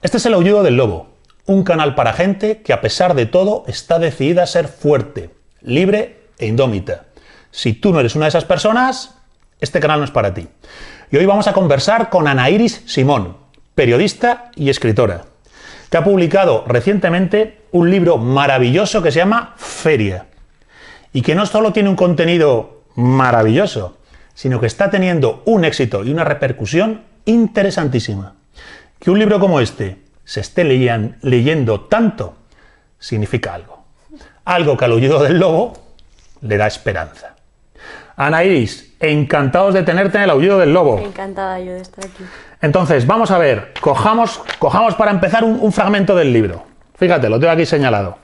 Este es el aullido del lobo, un canal para gente que a pesar de todo está decidida a ser fuerte, libre e indómita. Si tú no eres una de esas personas, este canal no es para ti. Y hoy vamos a conversar con Ana Iris Simón, periodista y escritora, que ha publicado recientemente un libro maravilloso que se llama Feria, y que no solo tiene un contenido maravilloso, sino que está teniendo un éxito y una repercusión interesantísima. Que un libro como este se esté leyendo tanto significa algo. Algo que al aullido del lobo le da esperanza. Ana Iris, encantados de tenerte en el aullido del lobo. Encantada yo de estar aquí. Entonces, vamos a ver, cojamos, cojamos para empezar un, fragmento del libro. Fíjate, lo tengo aquí señalado.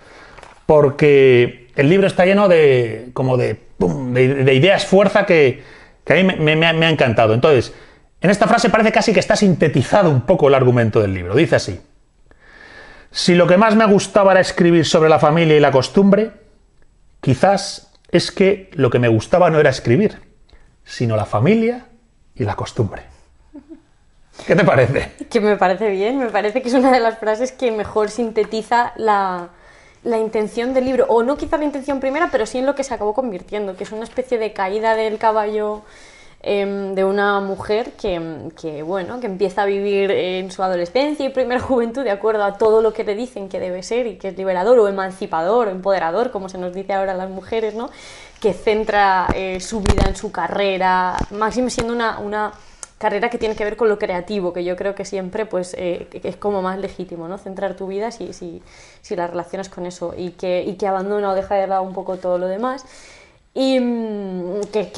Porque el libro está lleno de, como de, ideas fuerza que, a mí me ha encantado. Entonces, en esta frase parece casi que está sintetizado un poco el argumento del libro. Dice así, si lo que más me gustaba era escribir sobre la familia y la costumbre, quizás es que lo que me gustaba no era escribir, sino la familia y la costumbre. ¿Qué te parece? Que me parece bien, me parece que es una de las frases que mejor sintetiza la, intención del libro, o no quizá la intención primera, pero sí en lo que se acabó convirtiendo, que es una especie de caída del caballo Em, de una mujer que, bueno, que empieza a vivir en su adolescencia y primera juventud de acuerdo a todo lo que le dicen que debe ser y que es liberador o emancipador o empoderador, como se nos dice ahora a las mujeres, ¿no? que centra eh, su vida en su carrera, máximo siendo una, carrera que tiene que ver con lo creativo, que yo creo que siempre pues, eh, es como más legítimo, ¿no? Centrar tu vida si, si, si la relacionas con eso y que, y que abandona o deja de lado un poco todo lo demás y mm, que,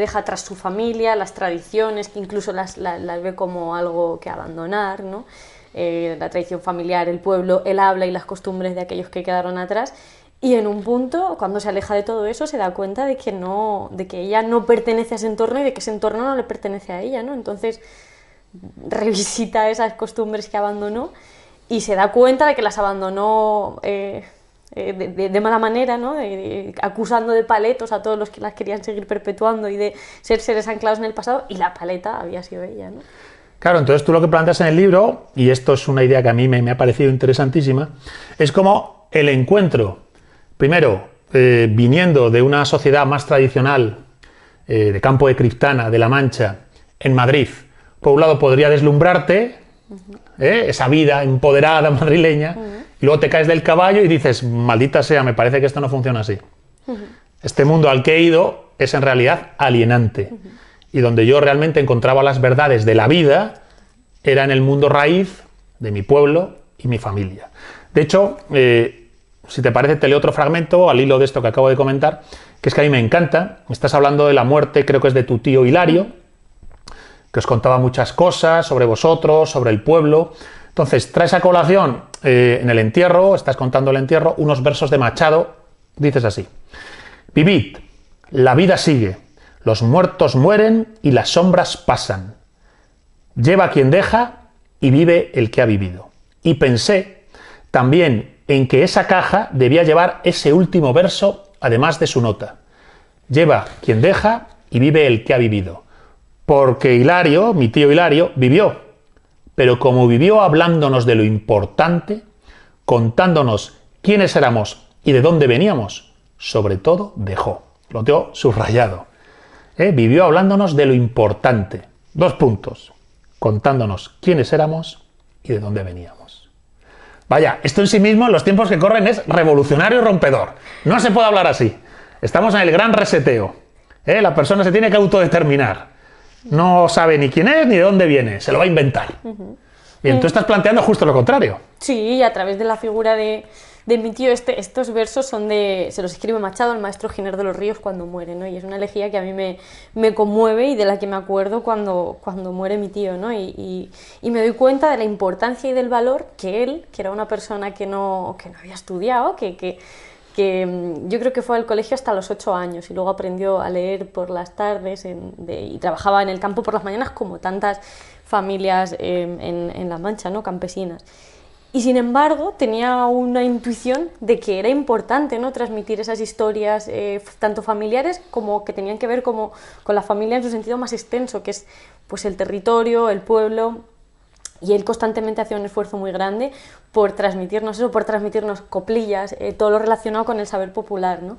deja atrás su familia, las tradiciones, que incluso las, ve como algo que abandonar, eh, la tradición familiar, el pueblo, el habla y las costumbres de aquellos que quedaron atrás. Y en un punto, cuando se aleja de todo eso, se da cuenta de que, no, de que ella no pertenece a ese entorno y de que ese entorno no le pertenece a ella. ¿no? Entonces revisita esas costumbres que abandonó y se da cuenta de que las abandonó eh, eh, de, mala manera, ¿no? acusando de paletos a todos los que las querían seguir perpetuando y de ser seres anclados en el pasado, y la paleta había sido ella. ¿no? Claro, entonces tú lo que planteas en el libro, y esto es una idea que a mí me, ha parecido interesantísima, es como el encuentro, primero, eh, viniendo de una sociedad más tradicional, eh, de campo de Criptana, de La Mancha, en Madrid, por un lado podría deslumbrarte, esa vida empoderada madrileña, y luego te caes del caballo y dices, maldita sea, me parece que esto no funciona así. Este mundo al que he ido es en realidad alienante. Y donde yo realmente encontraba las verdades de la vida era en el mundo raíz de mi pueblo y mi familia. De hecho, eh, si te parece, te leo otro fragmento al hilo de esto que acabo de comentar, que es que a mí me encanta. Estás hablando de la muerte, creo que es de tu tío Hilario, que os contaba muchas cosas sobre vosotros, sobre el pueblo. Entonces, traes a colación eh, en el entierro, estás contando el entierro, unos versos de Machado, dices así. Vivid, la vida sigue, los muertos mueren y las sombras pasan. Lleva quien deja y vive el que ha vivido. Y pensé también en que esa caja debía llevar ese último verso, además de su nota. Lleva quien deja y vive el que ha vivido. Porque Hilario, mi tío Hilario, vivió pero como vivió hablándonos de lo importante, contándonos quiénes éramos y de dónde veníamos, sobre todo dejó. Lo tengo subrayado. Eh, vivió hablándonos de lo importante. Dos puntos. Contándonos quiénes éramos y de dónde veníamos. Vaya, esto en sí mismo, en los tiempos que corren, es revolucionario y rompedor. No se puede hablar así. Estamos en el gran reseteo. Eh, la persona se tiene que autodeterminar. No sabe ni quién es ni de dónde viene, se lo va a inventar. y tú estás planteando justo lo contrario. Sí, a través de la figura de, de mi tío, este, estos versos son de. se los escribe Machado, al maestro Giner de los Ríos, cuando muere, ¿no? Y es una elegía que a mí me, me conmueve y de la que me acuerdo cuando, cuando muere mi tío, ¿no? Y, me doy cuenta de la importancia y del valor que él, que era una persona que no, no había estudiado, que, que que mm, yo creo que fue al colegio hasta los ocho años y luego aprendió a leer por las tardes y trabajaba en el campo por las mañanas como tantas familias em, en, La Mancha, ¿no? campesinas. Y sin embargo tenía una intuición de que era importante ¿no? transmitir esas historias, eh, tanto familiares como que tenían que ver como, con la familia en su sentido más extenso, que es pues, el territorio, el pueblo, y él constantemente hacía un esfuerzo muy grande por transmitirnos eso, por transmitirnos coplillas, eh, todo lo relacionado con el saber popular, ¿no?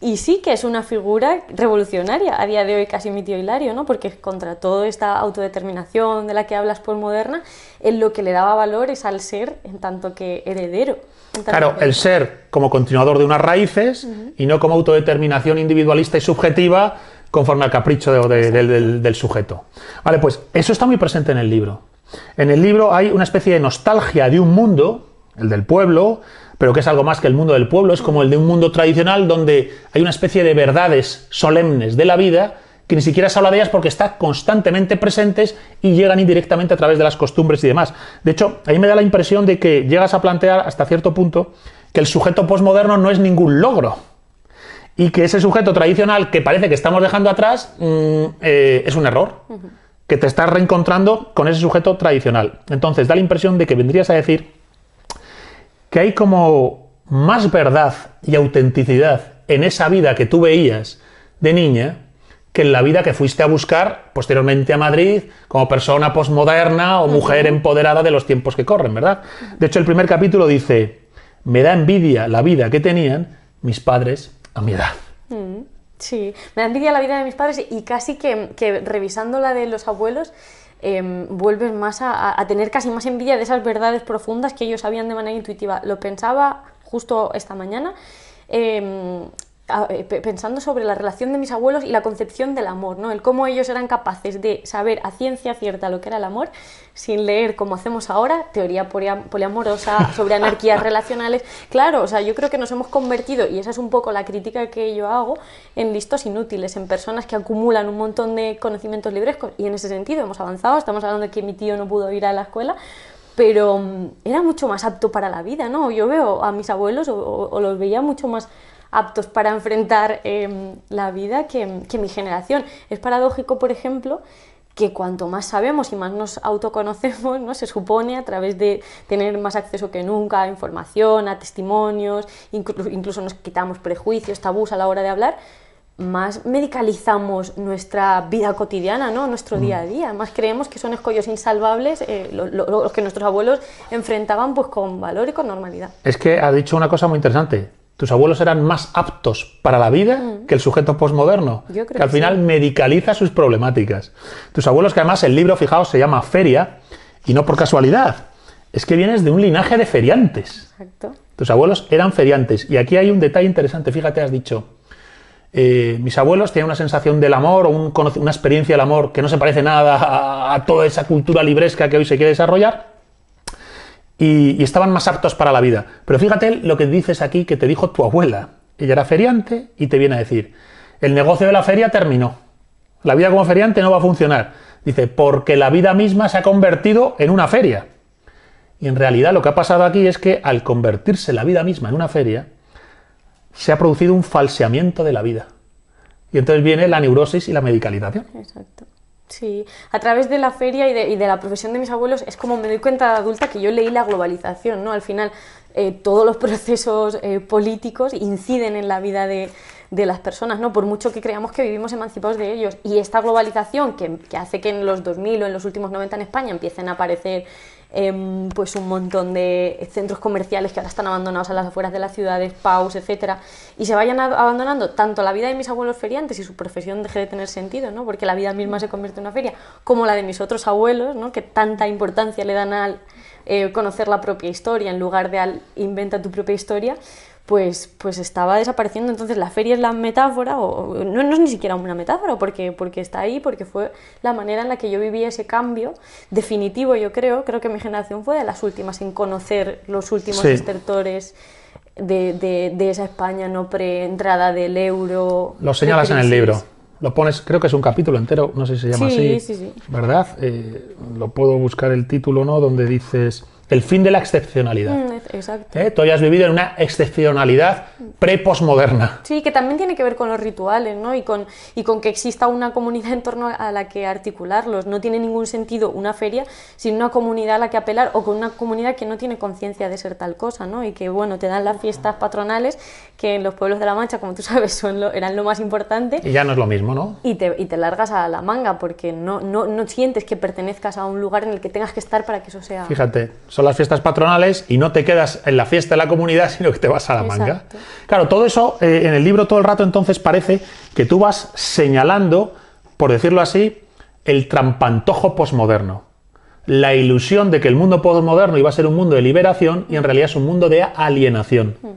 Y sí que es una figura revolucionaria, a día de hoy casi mi tío Hilario, ¿no? porque contra toda esta autodeterminación de la que hablas por moderna, en lo que le daba valor es al ser en tanto que heredero. claro, el ser como continuador de unas raíces y no como autodeterminación individualista y subjetiva conforme al capricho del sujeto. Vale, pues eso está muy presente en el libro. En el libro hay una especie de nostalgia de un mundo, el del pueblo, pero que es algo más que el mundo del pueblo, es como el de un mundo tradicional donde hay una especie de verdades solemnes de la vida que ni siquiera se habla de ellas porque están constantemente presentes y llegan indirectamente a través de las costumbres y demás. De hecho, a mí me da la impresión de que llegas a plantear hasta cierto punto que el sujeto postmoderno no es ningún logro y que ese sujeto tradicional que parece que estamos dejando atrás mm, eh, es un error que te estás reencontrando con ese sujeto tradicional. Entonces da la impresión de que vendrías a decir que hay como más verdad y autenticidad en esa vida que tú veías de niña que en la vida que fuiste a buscar posteriormente a Madrid como persona posmoderna o mujer empoderada de los tiempos que corren, ¿verdad? De hecho, el primer capítulo dice, me da envidia la vida que tenían mis padres a mi edad. Mm. Sí, me da envidia la vida de mis padres y casi que, revisando la de los abuelos, em, vuelves más a, tener casi más envidia de esas verdades profundas que ellos sabían de manera intuitiva. Lo pensaba justo esta mañana. Em, eh, pensando sobre la relación de mis abuelos y la concepción del amor, ¿no? El cómo ellos eran capaces de saber a ciencia cierta lo que era el amor sin leer, como hacemos ahora, teoría poliamorosa sobre anarquías relacionales. Claro, o sea, yo creo que nos hemos convertido, y esa es un poco la crítica que yo hago, en listos inútiles, en personas que acumulan un montón de conocimientos librescos. Y en ese sentido hemos avanzado, estamos hablando de que mi tío no pudo ir a la escuela, pero mm, era mucho más apto para la vida, ¿no? Yo veo a mis abuelos o los veía mucho más aptos para enfrentar em, la vida que, mi generación. Es paradójico, por ejemplo, que cuanto más sabemos y más nos autoconocemos, ¿no? se supone a través de tener más acceso que nunca a información, a testimonios, incluso nos quitamos prejuicios, tabús a la hora de hablar, más medicalizamos nuestra vida cotidiana, ¿no? nuestro día a mm. día, más creemos que son escollos insalvables eh, los que nuestros abuelos enfrentaban pues, con valor y con normalidad. Es que ha dicho una cosa muy interesante, tus abuelos eran más aptos para la vida mm. que el sujeto posmoderno, que, al final medicaliza sus problemáticas. Tus abuelos, que además el libro, fijaos, se llama Feria, y no por casualidad, es que vienes de un linaje de feriantes. Tus abuelos eran feriantes. Y aquí hay un detalle interesante, fíjate, has dicho, eh, mis abuelos tenían una sensación del amor o una experiencia del amor que no se parece nada a toda esa cultura libresca que hoy se quiere desarrollar, y, estaban más aptos para la vida. Pero fíjate lo que dices aquí que te dijo tu abuela. Ella era feriante y te viene a decir, el negocio de la feria terminó. La vida como feriante no va a funcionar. Dice, porque la vida misma se ha convertido en una feria. Y en realidad lo que ha pasado aquí es que al convertirse la vida misma en una feria, se ha producido un falseamiento de la vida. Y entonces viene la neurosis y la medicalización. Exacto. Sí, a través de la feria y de, y de, la profesión de mis abuelos es como me doy cuenta de adulta que yo leí la globalización, ¿no? Al final eh, todos los procesos eh, políticos inciden en la vida de, las personas, ¿no? Por mucho que creamos que vivimos emancipados de ellos. Y esta globalización que, que hace que en los 2000 o en los últimos 90 en España empiecen a aparecer Em, pues un montón de centros comerciales que ahora están abandonados a las afueras de las ciudades, paus, etcétera, y se vayan abandonando tanto la vida de mis abuelos feriantes y su profesión deje de tener sentido, ¿no? Porque la vida misma se convierte en una feria, como la de mis otros abuelos, ¿no? Que tanta importancia le dan al eh, conocer la propia historia en lugar de al inventa tu propia historia, pues, pues estaba desapareciendo. Entonces la feria es la metáfora, o, no, es ni siquiera una metáfora, porque, porque está ahí, porque fue la manera en la que yo viví ese cambio definitivo, yo creo. Creo que mi generación fue de las últimas en conocer los últimos sí. De, de, esa España no preentrada del euro. Lo señalas en el libro. Lo pones, creo que es un capítulo entero, no sé si se llama así. Sí, sí. ¿Verdad? Eh, lo puedo buscar el título, ¿no? Donde dices el fin de la excepcionalidad. Mm, exacto. ¿Eh? Tú has vivido en una excepcionalidad pre postmoderna Sí, que también tiene que ver con los rituales, ¿no? Y con, y con que exista una comunidad en torno a la que articularlos. No tiene ningún sentido una feria sin una comunidad a la que apelar o con una comunidad que no tiene conciencia de ser tal cosa, ¿no? Y que, bueno, te dan las fiestas patronales que en los pueblos de La Mancha, como tú sabes, son eran lo más importante. Y ya no es lo mismo, ¿no? Y te, y te largas a la manga porque no, no, no sientes que pertenezcas a un lugar en el que tengas que estar para que eso sea... Fíjate, son las fiestas patronales y no te quedas en la fiesta de la comunidad, sino que te vas a la manga. Claro, todo eso eh, en el libro todo el rato entonces parece que tú vas señalando, por decirlo así, el trampantojo posmoderno. La ilusión de que el mundo posmoderno iba a ser un mundo de liberación y en realidad es un mundo de alienación. Mm.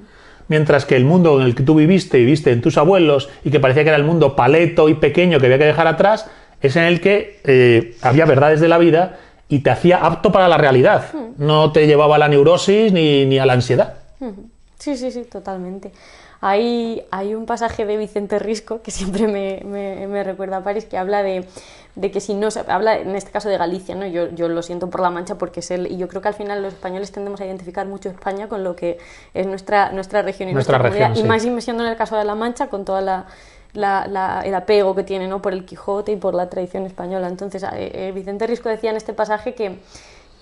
mientras que el mundo en el que tú viviste y viste en tus abuelos y que parecía que era el mundo paleto y pequeño que había que dejar atrás, es en el que eh, había verdades de la vida y te hacía apto para la realidad. Hmm. No te llevaba a la neurosis ni, ni a la ansiedad. Hmm. Sí, sí, sí, totalmente. Hay, hay, un pasaje de Vicente Risco que siempre me, me, me recuerda a París que habla de, que si no se habla en este caso de Galicia, ¿no? Yo, yo, lo siento por la mancha porque es él. y yo creo que al final los españoles tendemos a identificar mucho España con lo que es nuestra nuestra región y nuestra, región, y más siendo en el caso de la Mancha con toda la el apego que tiene ¿no? por el Quijote y por la tradición española. Entonces, eh, eh, Vicente Risco decía en este pasaje que,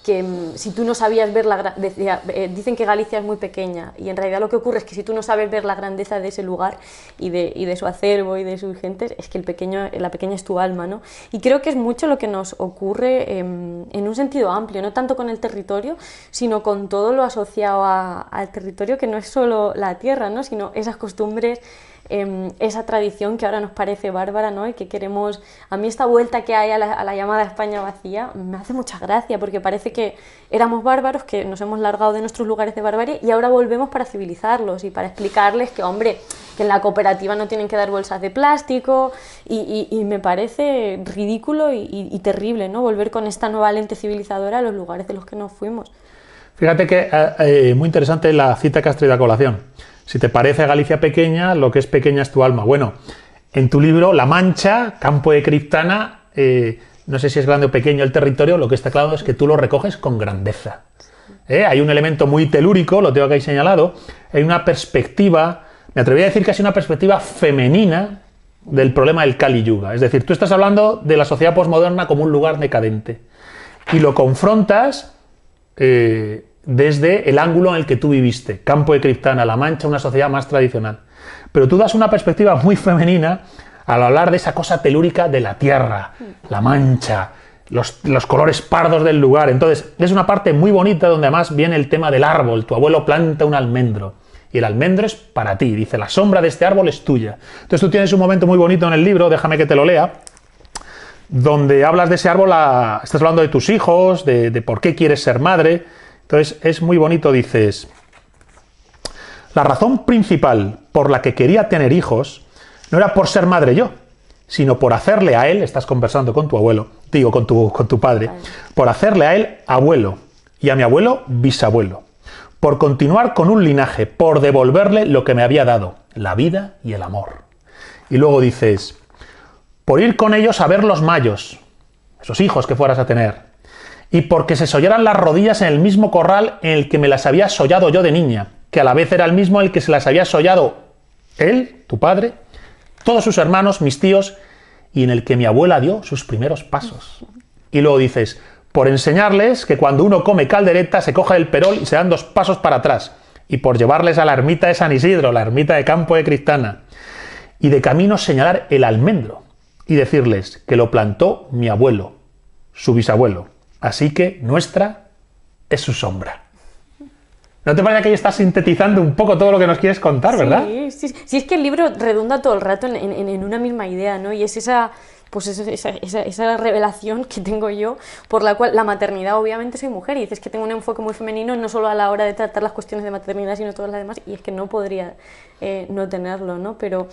que mm, si tú no sabías ver la decía, eh, dicen que Galicia es muy pequeña y en realidad lo que ocurre es que si tú no sabes ver la grandeza de ese lugar y de, y de su acervo y de sus gentes es que el pequeño la pequeña es tu alma no y creo que es mucho lo que nos ocurre em, en un sentido amplio no tanto con el territorio sino con todo lo asociado al territorio que no es solo la tierra no sino esas costumbres Em, esa tradición que ahora nos parece bárbara, ¿no? Y que queremos, a mí esta vuelta que hay a la, llamada España vacía me hace mucha gracia porque parece que éramos bárbaros, que nos hemos largado de nuestros lugares de barbarie y ahora volvemos para civilizarlos y para explicarles que, hombre, que en la cooperativa no tienen que dar bolsas de plástico y, me parece ridículo y, terrible, ¿no? Volver con esta nueva lente civilizadora a los lugares de los que nos fuimos. Fíjate que eh, eh, muy interesante la cita que has traído a colación. Si te parece Galicia pequeña, lo que es pequeña es tu alma. Bueno, en tu libro La Mancha, Campo de Criptana, eh, no sé si es grande o pequeño el territorio, lo que está claro es que tú lo recoges con grandeza. Eh, hay un elemento muy telúrico, lo tengo aquí señalado, hay una perspectiva, me atrevería a decir que es una perspectiva femenina del problema del Kali Yuga. Es decir, tú estás hablando de la sociedad posmoderna como un lugar decadente y lo confrontas eh, desde el ángulo en el que tú viviste. Campo de Criptana, La Mancha, una sociedad más tradicional. Pero tú das una perspectiva muy femenina al hablar de esa cosa telúrica de la tierra, la mancha, los, colores pardos del lugar. Entonces, es una parte muy bonita donde además viene el tema del árbol. Tu abuelo planta un almendro. Y el almendro es para ti. Dice, la sombra de este árbol es tuya. Entonces tú tienes un momento muy bonito en el libro, déjame que te lo lea, donde hablas de ese árbol, estás hablando de tus hijos, de, de por qué quieres ser madre. Entonces es muy bonito, dices, la razón principal por la que quería tener hijos no era por ser madre yo, sino por hacerle a él, estás conversando con tu abuelo, digo con tu, con tu padre, por hacerle a él abuelo y a mi abuelo bisabuelo, por continuar con un linaje, por devolverle lo que me había dado, la vida y el amor. Y luego dices, por ir con ellos a ver los mayos, esos hijos que fueras a tener, y porque se sollaran las rodillas en el mismo corral en el que me las había sollado yo de niña, que a la vez era el mismo el que se las había sollado él, tu padre, todos sus hermanos, mis tíos, y en el que mi abuela dio sus primeros pasos. Y luego dices, por enseñarles que cuando uno come caldereta se coja el perol y se dan dos pasos para atrás, y por llevarles a la ermita de San Isidro, la ermita de Campo de Cristana, y de camino señalar el almendro, y decirles que lo plantó mi abuelo, su bisabuelo, Así que nuestra es su sombra. ¿No te parece que ahí estás sintetizando un poco todo lo que nos quieres contar, verdad? Sí, sí, sí es que el libro redunda todo el rato en, una misma idea, ¿no? Y es esa, pues esa, esa, revelación que tengo yo, por la cual la maternidad, obviamente soy mujer, y dices que tengo un enfoque muy femenino, no solo a la hora de tratar las cuestiones de maternidad, sino todas las demás, y es que no podría eh, no tenerlo, ¿no? Pero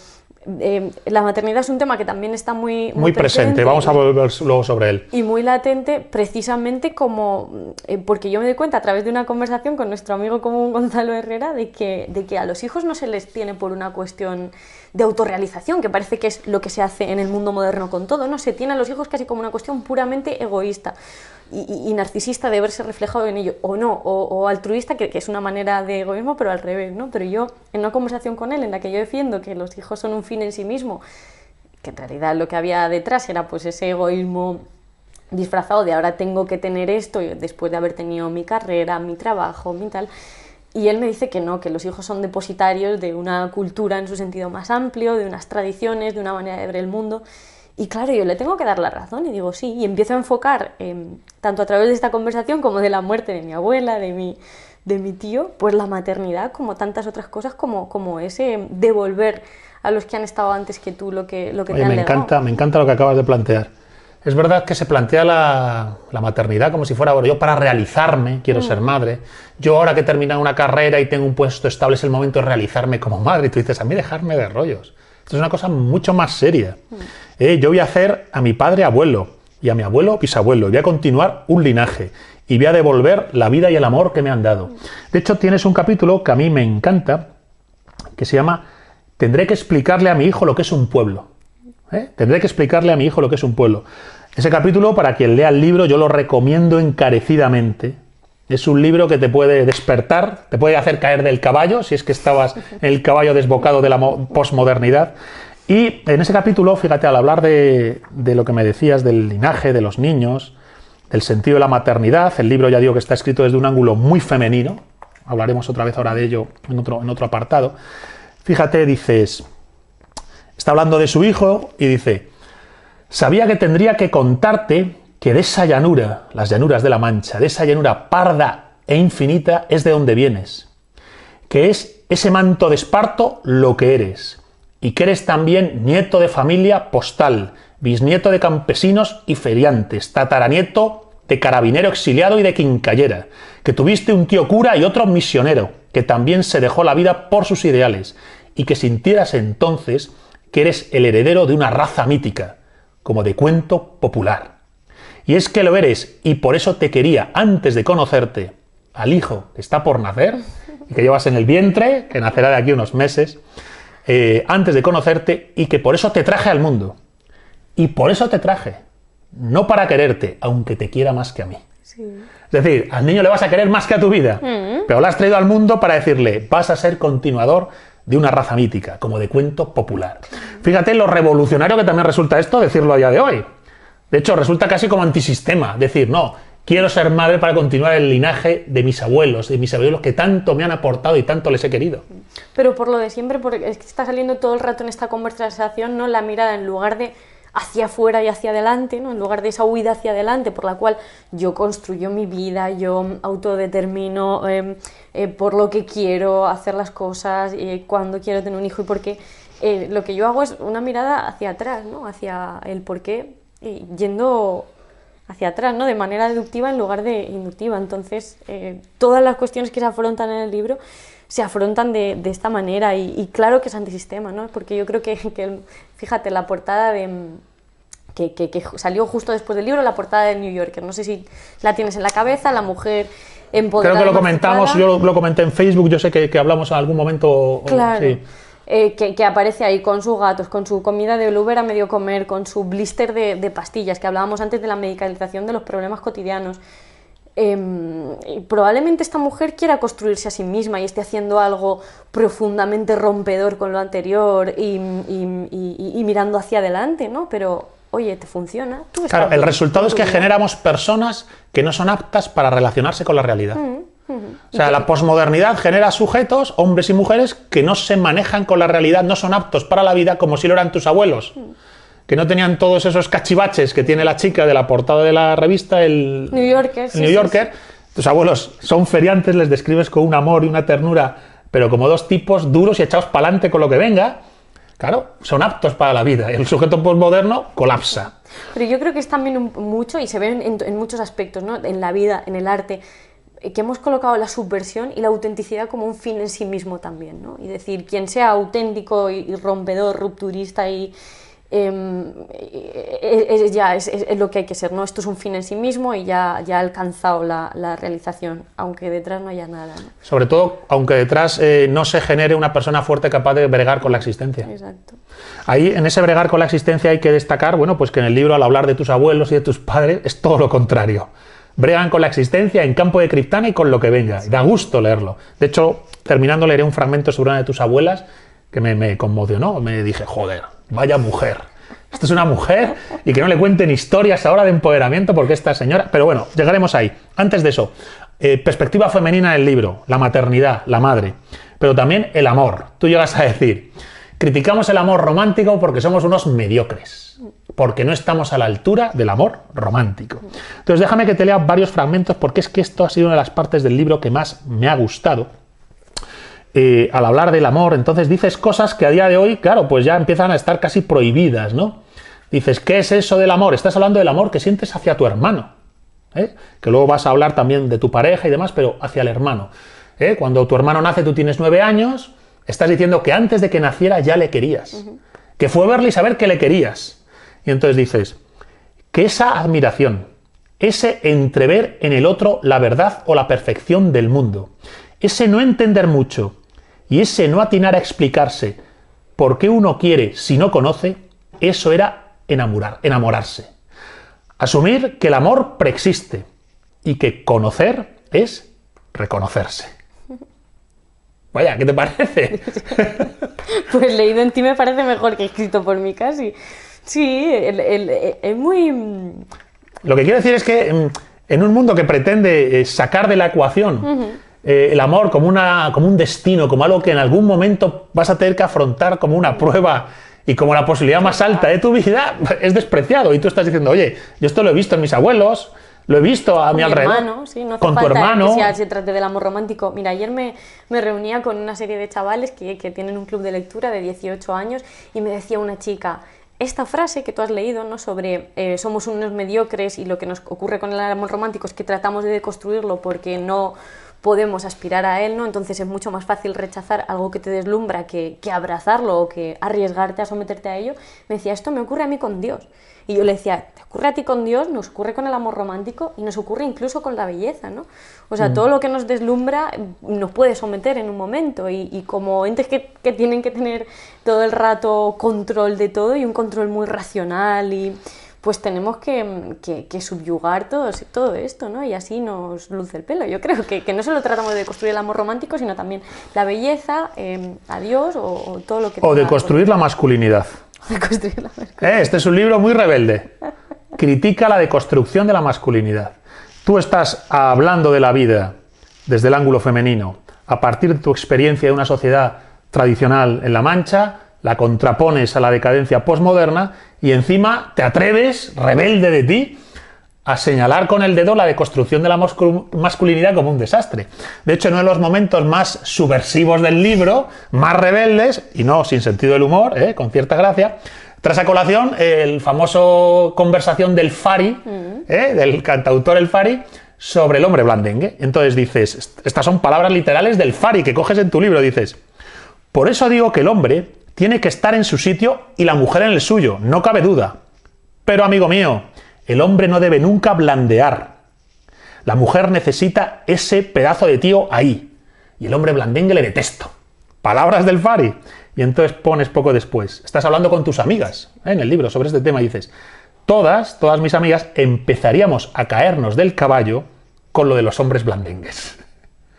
Em, la maternidad es un tema que también está muy... Muy, presente, vamos a volver luego sobre él. Y muy latente, precisamente como... Eh, porque yo me doy cuenta a través de una conversación con nuestro amigo común Gonzalo Herrera de que, de que a los hijos no se les tiene por una cuestión de autorrealización, que parece que es lo que se hace en el mundo moderno con todo, ¿no? Se tiene a los hijos casi como una cuestión puramente egoísta y, narcisista de verse reflejado en ello, o no, o, altruista, que, es una manera de egoísmo, pero al revés, ¿no? Pero yo, en una conversación con él en la que yo defiendo que los hijos son un fin en sí mismo, que en realidad lo que había detrás era pues ese egoísmo disfrazado de ahora tengo que tener esto después de haber tenido mi carrera, mi trabajo, mi tal, y él me dice que no, que los hijos son depositarios de una cultura en su sentido más amplio, de unas tradiciones, de una manera de ver el mundo. Y claro, yo le tengo que dar la razón y digo sí, y empiezo a enfocar, em, tanto a través de esta conversación como de la muerte de mi abuela, de mi, de mi tío, pues la maternidad, como tantas otras cosas, como, como ese devolver a los que han estado antes que tú lo que, lo que te han me encanta Me encanta lo que acabas de plantear es verdad que se plantea la, maternidad como si fuera, ahora yo para realizarme quiero mm. ser madre, yo ahora que he terminado una carrera y tengo un puesto estable es el momento de realizarme como madre. Y tú dices, a mí dejarme de rollos. Esto es una cosa mucho más seria. Mm. Eh, yo voy a hacer a mi padre abuelo y a mi abuelo bisabuelo. Voy a continuar un linaje y voy a devolver la vida y el amor que me han dado. De hecho, tienes un capítulo que a mí me encanta, que se llama Tendré que explicarle a mi hijo lo que es un pueblo. ¿Eh? Tendré que explicarle a mi hijo lo que es un pueblo. Ese capítulo, para quien lea el libro, yo lo recomiendo encarecidamente. Es un libro que te puede despertar, te puede hacer caer del caballo, si es que estabas en el caballo desbocado de la posmodernidad. Y en ese capítulo, fíjate, al hablar de, lo que me decías del linaje, de los niños, del sentido de la maternidad, el libro ya digo que está escrito desde un ángulo muy femenino, hablaremos otra vez ahora de ello en otro apartado. Fíjate, dices, Está hablando de su hijo y dice, sabía que tendría que contarte que de esa llanura, las llanuras de la Mancha, de esa llanura parda e infinita es de donde vienes, que es ese manto de esparto lo que eres, y que eres también nieto de familia postal, bisnieto de campesinos y feriantes, tataranieto de carabinero exiliado y de quincallera, que tuviste un tío cura y otro misionero, que también se dejó la vida por sus ideales, y que sintieras entonces que eres el heredero de una raza mítica, como de cuento popular. Y es que lo eres, y por eso te quería, antes de conocerte, al hijo que está por nacer, y que llevas en el vientre, que nacerá de aquí unos meses, eh, antes de conocerte, y que por eso te traje al mundo. Y por eso te traje, no para quererte, aunque te quiera más que a mí. Es decir, al niño le vas a querer más que a tu vida, mm. pero lo has traído al mundo para decirle, vas a ser continuador de una raza mítica, como de cuento popular. Fíjate lo revolucionario que también resulta esto decirlo a día de hoy. De hecho, resulta casi como antisistema, decir, no, quiero ser madre para continuar el linaje de mis abuelos, de mis abuelos que tanto me han aportado y tanto les he querido. Pero por lo de siempre, porque es que está saliendo todo el rato en esta conversación, ¿no? La mirada en lugar de hacia afuera y hacia adelante, ¿no? en lugar de esa huida hacia adelante por la cual yo construyo mi vida, yo autodetermino em, eh, por lo que quiero hacer las cosas, y eh, cuándo quiero tener un hijo y por qué. Eh, lo que yo hago es una mirada hacia atrás, ¿no? Hacia el por qué, yendo hacia atrás, ¿no? De manera deductiva en lugar de inductiva. Entonces, todas las cuestiones que se afrontan en el libro se afrontan de, de esta manera y, claro que es antisistema, ¿no? Porque yo creo que, fíjate, la portada de... Que, que, que, salió justo después del libro, la portada de New Yorker. No sé si la tienes en la cabeza, la mujer Creo que lo comentamos, yo lo, comenté en Facebook, yo sé que, hablamos en algún momento. Claro. Eh, que, aparece ahí con sus gatos, con su comida de Uber a medio comer, con su blister de, pastillas, que hablábamos antes de la medicalización de los problemas cotidianos. Em, probablemente esta mujer quiera construirse a sí misma y esté haciendo algo profundamente rompedor con lo anterior y, mirando hacia adelante, ¿no? Pero oye, te funciona, Claro, el resultado es que generamos personas que no son aptas para relacionarse con la realidad. Mm, mm, mm. O sea, la posmodernidad genera sujetos, hombres y mujeres, que no se manejan con la realidad, no son aptos para la vida como si lo eran tus abuelos. Que no tenían todos esos cachivaches que tiene la chica de la portada de la revista, el New Yorker. Tus abuelos son feriantes, les describes con un amor y una ternura, pero como dos tipos duros y echados pa'lante con lo que venga Claro, son aptos para la vida. El sujeto postmoderno colapsa. Pero yo creo que es también mucho, y se ve en, muchos aspectos, ¿no? en la vida, en el arte, eh, que hemos colocado la subversión y la autenticidad como un fin en sí mismo también. ¿no? Y decir, quien sea auténtico y rompedor, rupturista y, Em, e, e, e, es, ya es, lo que hay que ser, ¿no? Esto es un fin en sí mismo y ya, ya ha alcanzado la, la realización, aunque detrás no haya nada. Sobre todo, aunque detrás eh, no se genere una persona fuerte capaz de bregar con la existencia. Exacto. Ahí, en ese bregar con la existencia hay que destacar, bueno, pues que en el libro al hablar de tus abuelos y de tus padres es todo lo contrario. Bregan con la existencia en campo de criptana y con lo que venga. da gusto leerlo. De hecho, terminando leeré un fragmento sobre una de tus abuelas que me, me conmocionó. Me dije, joder, vaya mujer. Esta es una mujer y que no le cuenten historias ahora de empoderamiento porque esta señora... Pero bueno, llegaremos ahí. Antes de eso, eh, perspectiva femenina del libro, la maternidad, la madre, pero también el amor. Tú llegas a decir, criticamos el amor romántico porque somos unos mediocres, porque no estamos a la altura del amor romántico. Entonces déjame que te lea varios fragmentos porque es que esto ha sido una de las partes del libro que más me ha gustado eh, al hablar del amor, entonces dices cosas que a día de hoy, claro, pues ya empiezan a estar casi prohibidas, ¿no? Dices, ¿qué es eso del amor? Estás hablando del amor que sientes hacia tu hermano, ¿eh? que luego vas a hablar también de tu pareja y demás, pero hacia el hermano. ¿eh? Cuando tu hermano nace, tú tienes nueve años, estás diciendo que antes de que naciera ya le querías, que fue verle y saber que le querías. Y entonces dices, que esa admiración, ese entrever en el otro la verdad o la perfección del mundo, ese no entender mucho, y ese no atinar a explicarse por qué uno quiere si no conoce, eso era enamorar, enamorarse. Asumir que el amor preexiste y que conocer es reconocerse. Vaya, ¿qué te parece? pues leído en ti me parece mejor que escrito por mí casi. Sí, es muy... Mm, Lo que quiero decir es que mm, en un mundo que pretende eh, sacar de la ecuación eh, el amor como, una, como un destino, como algo que en algún momento vas a tener que afrontar como una prueba y como la posibilidad más alta de tu vida, es despreciado. Y tú estás diciendo, oye, yo esto lo he visto en mis abuelos, lo he visto a mi, alrededor. Hermano, no hace con falta tu hermano. Que se trate del amor romántico. Mira, ayer me, me reunía con una serie de chavales que, tienen un club de lectura de 18 años y me decía una chica, esta frase que tú has leído ¿no? sobre eh, somos unos mediocres y lo que nos ocurre con el amor romántico es que tratamos de deconstruirlo porque no, podemos aspirar a él, ¿no? Entonces es mucho más fácil rechazar algo que te deslumbra que, abrazarlo o que arriesgarte a someterte a ello. Me decía, esto me ocurre a mí con Dios. Y yo le decía, te ocurre a ti con Dios, nos ocurre con el amor romántico y nos ocurre incluso con la belleza, ¿no? O sea, mm. todo lo que nos deslumbra nos puede someter en un momento y, y como entes que, que tienen que tener todo el rato control de todo y un control muy racional y pues tenemos que, subyugar todo, todo esto, ¿no? Y así nos luce el pelo. Yo creo que, no solo tratamos de construir el amor romántico, sino también la belleza, em, a Dios o, todo lo que... O de construir la masculinidad. O de construir la masculinidad. Eh, este es un libro muy rebelde. Critica la deconstrucción de la masculinidad. Tú estás hablando de la vida desde el ángulo femenino, a partir de tu experiencia de una sociedad tradicional en La Mancha, la contrapones a la decadencia posmoderna y encima te atreves, rebelde de ti, a señalar con el dedo la deconstrucción de la masculinidad como un desastre. De hecho, uno de los momentos más subversivos del libro, más rebeldes, y no sin sentido del humor, ¿eh? con cierta gracia, tras a colación, el famoso conversación del Fari, mm. ¿eh? del cantautor El Fari, sobre el hombre blandengue. Entonces dices, estas son palabras literales del Fari que coges en tu libro, dices, por eso digo que el hombre tiene que estar en su sitio y la mujer en el suyo, no cabe duda. Pero amigo mío, el hombre no debe nunca blandear. La mujer necesita ese pedazo de tío ahí. Y el hombre blandengue le detesto. Palabras del Fari. Y entonces pones poco después. Estás hablando con tus amigas ¿eh? en el libro sobre este tema y dices, todas, todas mis amigas, empezaríamos a caernos del caballo con lo de los hombres blandengues.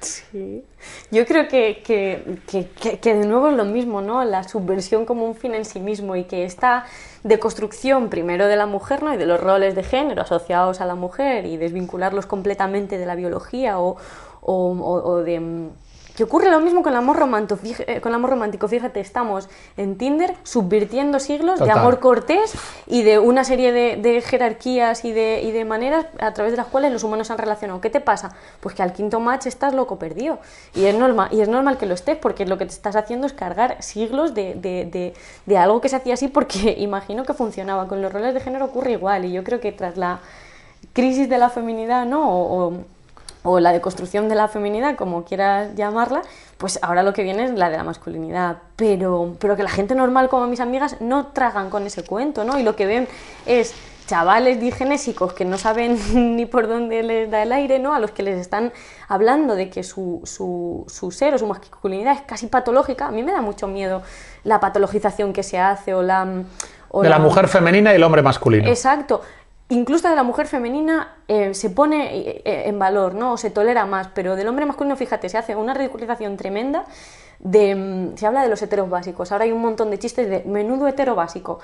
Sí. Yo creo que, que, que, de nuevo es lo mismo, ¿no? La subversión como un fin en sí mismo y que esta deconstrucción primero de la mujer ¿no? y de los roles de género asociados a la mujer y desvincularlos completamente de la biología o, o de que ocurre lo mismo eh, con el amor romántico. Fíjate, estamos en Tinder subvirtiendo siglos de amor cortés y de una serie de, jerarquías y de, de, maneras a través de las cuales los humanos se han relacionado. ¿Qué te pasa? Pues que al quinto match estás loco perdido. Y es normal, y es normal que lo estés, porque lo que te estás haciendo es cargar siglos de, algo que se hacía así, porque imagino que funcionaba. Con los roles de género ocurre igual. Y yo creo que tras la crisis de la feminidad, ¿no? o o la deconstrucción de la feminidad, como quieras llamarla, pues ahora lo que viene es la de la masculinidad. Pero, pero que la gente normal como mis amigas no tragan con ese cuento, ¿no? Y lo que ven es chavales digenésicos que no saben ni por dónde les da el aire, ¿no? A los que les están hablando de que su, su, su ser o su masculinidad es casi patológica. A mí me da mucho miedo la patologización que se hace o la... de la mujer femenina y el hombre masculino. Exacto incluso de la mujer femenina eh, se pone eh, eh, en valor, ¿no? se tolera más, pero del hombre masculino, fíjate, se hace una ridiculización tremenda de... Mm, se habla de los heteros básicos. Ahora hay un montón de chistes de menudo hetero básico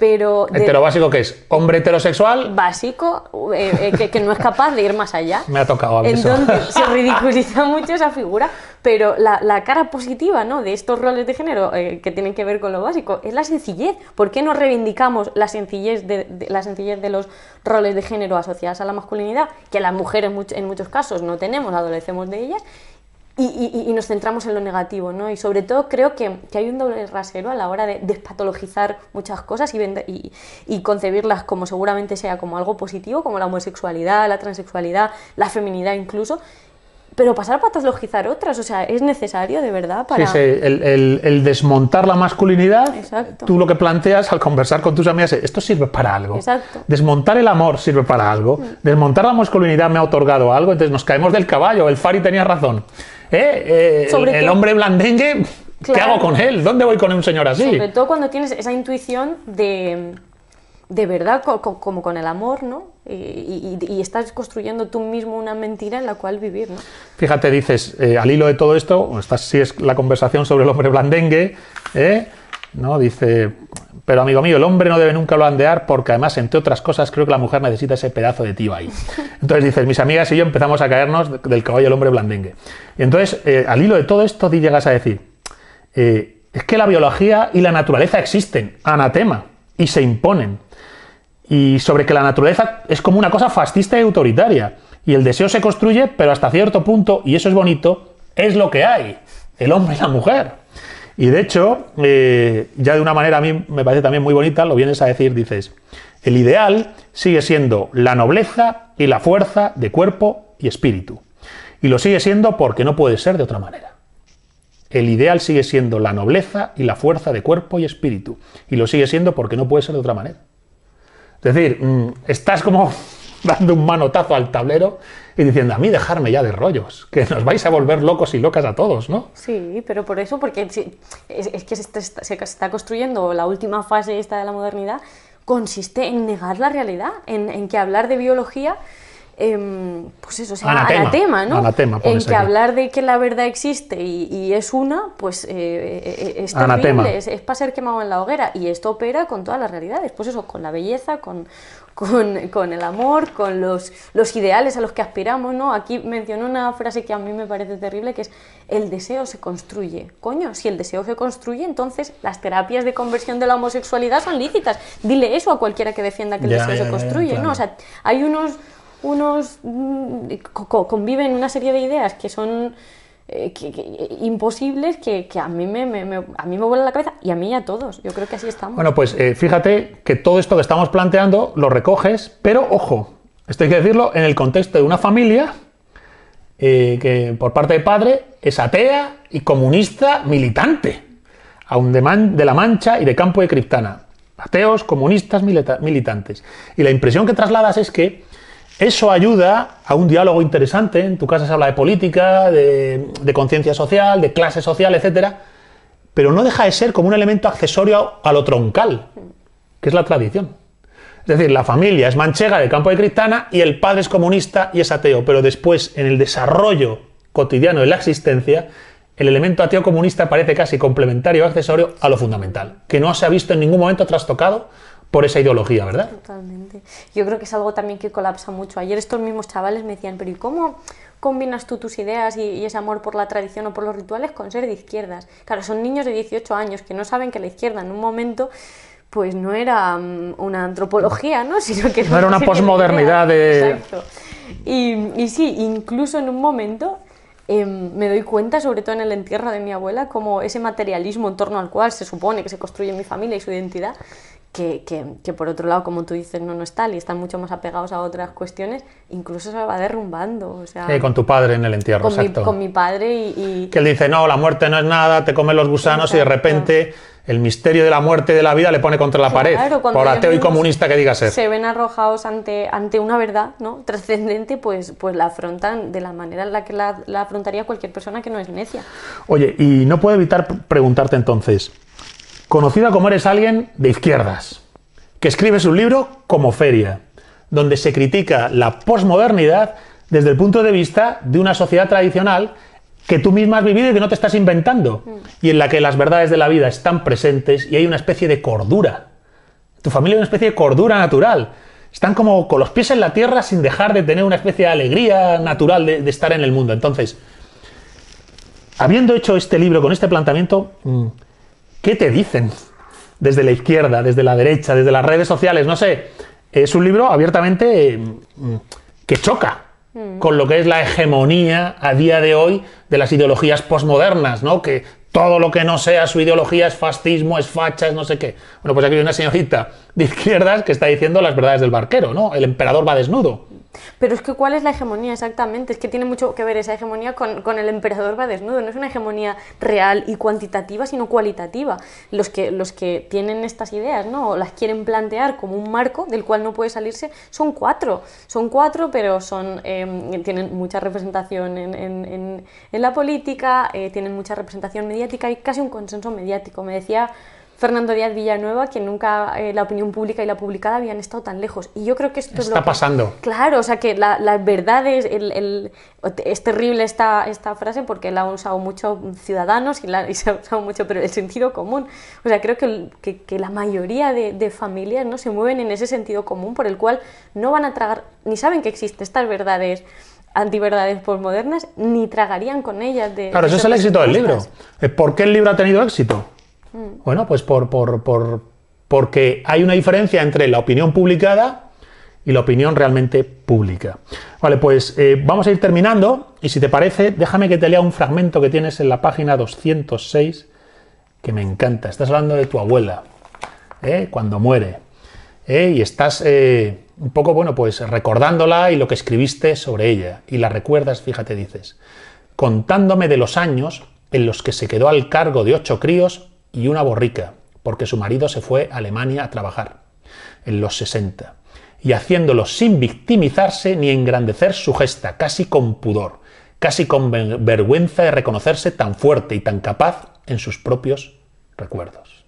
pero... Eh, de... básico que es? ¿Hombre heterosexual? Básico, eh, eh, que, no es capaz de ir más allá. Me ha tocado a mí Entonces se ridiculiza mucho esa figura, pero la, cara positiva de estos roles de género que tienen que ver con lo básico es la sencillez. ¿Por qué no reivindicamos la sencillez de, la sencillez de los roles de género asociados a la masculinidad, que las mujeres en muchos casos no tenemos, adolecemos de ellas? y, nos centramos en lo negativo, ¿no? Y sobre todo creo que, hay un doble rasero a la hora de despatologizar muchas cosas y, y, concebirlas como seguramente sea como algo positivo, como la homosexualidad, la transexualidad, la feminidad incluso, pero pasar a patologizar otras, o sea, es necesario de verdad para... Sí, sí. El, desmontar la masculinidad, tú lo que planteas al conversar con tus amigas es, esto sirve para algo. Desmontar el amor sirve para algo. Mm. Desmontar la masculinidad me ha otorgado algo, entonces nos caemos del caballo, el Fari tenía razón. ¿eh? eh el, hombre blandengue, ¿qué hago con él? ¿Dónde voy con un señor así? Sobre todo cuando tienes esa intuición de, de verdad, como con el amor, ¿no? Eh, y, estás construyendo tú mismo una mentira en la cual vivir, ¿no? Fíjate, dices, eh, al hilo de todo esto, si sí es la conversación sobre el hombre blandengue, ¿eh? ¿no? Dice, pero amigo mío, el hombre no debe nunca blandear porque además, entre otras cosas, creo que la mujer necesita ese pedazo de tío ahí. Entonces dices, mis amigas y yo empezamos a caernos del caballo del hombre blandengue. Y entonces, eh, al hilo de todo esto, llegas a decir, eh, es que la biología y la naturaleza existen, anatema, y se imponen. Y sobre que la naturaleza es como una cosa fascista y autoritaria. Y el deseo se construye, pero hasta cierto punto, y eso es bonito, es lo que hay, el hombre y la mujer. Y de hecho, eh, ya de una manera a mí me parece también muy bonita, lo vienes a decir, dices, el ideal sigue siendo la nobleza y la fuerza de cuerpo y espíritu. Y lo sigue siendo porque no puede ser de otra manera. El ideal sigue siendo la nobleza y la fuerza de cuerpo y espíritu. Y lo sigue siendo porque no puede ser de otra manera. Es decir, mm, estás como dando un manotazo al tablero y diciendo, a mí dejarme ya de rollos, que nos vais a volver locos y locas a todos, ¿no? Sí, pero por eso, porque es, que se está, construyendo la última fase esta de la modernidad, consiste en negar la realidad, en que hablar de biología Em, pues eso, o sea, anatema, anatema ¿no? en que hablar de que la verdad existe y, es una, pues eh, eh, eh es terrible, es, para ser quemado en la hoguera. Y esto opera con todas las realidades, pues eso, con la belleza, con, con, el amor, con los, los ideales a los que aspiramos, ¿no? Aquí mencionó una frase que a mí me parece terrible, que es el deseo se construye. Coño, si el deseo se construye, entonces las terapias de conversión de la homosexualidad son lícitas. Dile eso a cualquiera que defienda que el deseo se construye, ¿no? O sea, hay unos unos mm, conviven una serie de ideas que son eh, imposibles que, a mí me, me, a mí me la cabeza y a mí y a todos. Yo creo que así estamos. Bueno, pues eh, fíjate que todo esto que estamos planteando lo recoges, pero ojo, esto hay que decirlo en el contexto de una familia eh, que por parte de padre es atea y comunista militante, aun de, de La Mancha y de Campo de Criptana. Ateos, comunistas, militantes. Y la impresión que trasladas es que eso ayuda a un diálogo interesante. En tu casa se habla de política, de, conciencia social, de clase social, etcétera, pero no deja de ser como un elemento accesorio a lo troncal, que es la tradición. Es decir, la familia es manchega de campo de cristana y el padre es comunista y es ateo, pero después, en el desarrollo cotidiano de la existencia, el elemento ateo comunista parece casi complementario o accesorio a lo fundamental, que no se ha visto en ningún momento trastocado por esa ideología, ¿verdad? Totalmente. Yo creo que es algo también que colapsa mucho. Ayer estos mismos chavales me decían, pero ¿y cómo combinas tú tus ideas y, ese amor por la tradición o por los rituales con ser de izquierdas? Claro, son niños de 18 años que no saben que la izquierda en un momento pues no era mm, una antropología, ¿no? Sino que no era una posmodernidad de... Exacto. Y, sí, incluso en un momento em, me doy cuenta, sobre todo en el entierro de mi abuela, como ese materialismo en torno al cual se supone que se construye mi familia y su identidad, que, por otro lado, como tú dices, no, no es tal y están mucho más apegados a otras cuestiones, incluso se va derrumbando. con tu padre en el entierro, con Mi, con mi padre y, Que él dice, no, la muerte no es nada, te comen los gusanos y de repente el misterio de la muerte de la vida le pone contra la pared, por ateo y comunista que digas ser. Se ven arrojados ante, ante una verdad ¿no? trascendente, pues, pues la afrontan de la manera en la que la afrontaría cualquier persona que no es necia. Oye, y no puedo evitar preguntarte entonces, conocida como eres alguien de izquierdas, que escribes un libro como Feria, donde se critica la posmodernidad desde el punto de vista de una sociedad tradicional que tú misma has vivido y que no te estás inventando, y en la que las verdades de la vida están presentes y hay una especie de cordura. Tu familia es una especie de cordura natural. Están como con los pies en la tierra sin dejar de tener una especie de alegría natural de estar en el mundo. Entonces, habiendo hecho este libro con este planteamiento, mm, ¿Qué te dicen? Desde la izquierda, desde la derecha, desde las redes sociales, no sé. Es un libro abiertamente mm, que choca mm. con lo que es la hegemonía a día de hoy de las ideologías posmodernas, ¿no? Que todo lo que no sea su ideología es fascismo, es facha, es no sé qué. Bueno, pues aquí hay una señorita de izquierdas que está diciendo las verdades del barquero, ¿no? El emperador va desnudo. Pero es que ¿cuál es la hegemonía exactamente? Es que tiene mucho que ver esa hegemonía con, con, el emperador va desnudo. No es una hegemonía real y cuantitativa, sino cualitativa. Los que, los que tienen estas ideas, ¿no? O las quieren plantear como un marco del cual no puede salirse, son cuatro. Son cuatro, pero son, em, tienen mucha representación en, en, la política, eh, tienen mucha representación mediática y casi un consenso mediático. Me decía Fernando Díaz Villanueva, que nunca eh, la opinión pública y la publicada habían estado tan lejos. Y yo creo que esto Está es lo que, pasando. Claro, o sea que la, las verdades, es terrible esta, esta frase porque la han usado mucho ciudadanos y, la, se ha usado mucho, pero el sentido común. O sea, creo que, la mayoría de, familias ¿no? se mueven en ese sentido común por el cual no van a tragar, ni saben que existen estas verdades antiverdades posmodernas, ni tragarían con ellas. De, claro, eso es el éxito del libro. ¿Por qué el libro ha tenido éxito? Mm. Bueno, pues por, porque hay una diferencia entre la opinión publicada y la opinión realmente pública. Vale, pues eh, vamos a ir terminando y si te parece, déjame que te lea un fragmento que tienes en la página 206 que me encanta. Estás hablando de tu abuela, ¿eh? cuando muere. ¿eh? Y estás un poco, bueno, pues recordándola y lo que escribiste sobre ella. Y la recuerdas, fíjate, dices, contándome de los años en los que se quedó al cargo de ocho críos y una borrica, porque su marido se fue a Alemania a trabajar en los 60, y haciéndolo sin victimizarse ni engrandecer su gesta, casi con pudor, casi con vergüenza de reconocerse tan fuerte y tan capaz en sus propios recuerdos.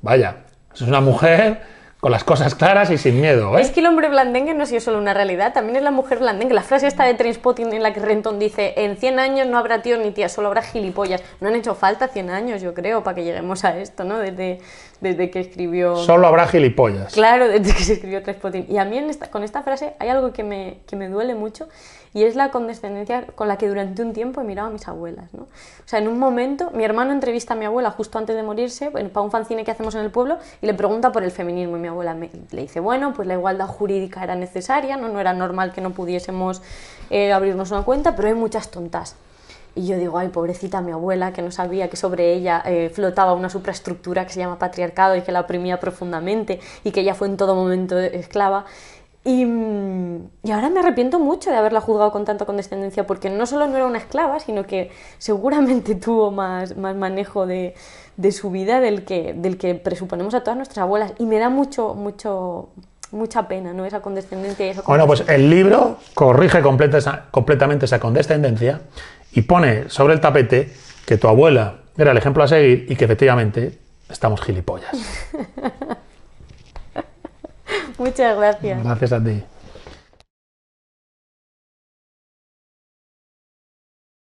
Vaya, es una mujer con las cosas claras y sin miedo. ¿eh? Es que el hombre blandengue no ha sido solo una realidad, también es la mujer blandengue. La frase esta de Trainspotting en la que Renton dice, en 100 años no habrá tío ni tía, solo habrá gilipollas. No han hecho falta 100 años, yo creo, para que lleguemos a esto, ¿no? Desde, desde que escribió... Solo habrá gilipollas. Claro, desde que se escribió Trainspotting. Y a mí con esta frase hay algo que me, que me duele mucho y es la condescendencia con la que durante un tiempo he mirado a mis abuelas, ¿no? O sea, en un momento, mi hermano entrevista a mi abuela justo antes de morirse, para un fanzine que hacemos en el pueblo, y le pregunta por el feminismo. Y mi abuela le dice, bueno, pues la igualdad jurídica era necesaria, no, no era normal que no pudiésemos eh, abrirnos una cuenta, pero hay muchas tontas. Y yo digo, ay, pobrecita mi abuela, que no sabía que sobre ella eh, flotaba una supraestructura que se llama patriarcado y que la oprimía profundamente y que ella fue en todo momento esclava. Y, ahora me arrepiento mucho de haberla juzgado con tanta condescendencia, porque no solo no era una esclava, sino que seguramente tuvo más, más manejo de, su vida del que, del que presuponemos a todas nuestras abuelas. Y me da mucho, mucho, mucha pena, ¿no? Esa condescendencia y Bueno, pues el libro corrige completa completamente esa condescendencia y pone sobre el tapete que tu abuela era el ejemplo a seguir y que efectivamente estamos gilipollas. Muchas gracias. Gracias a ti.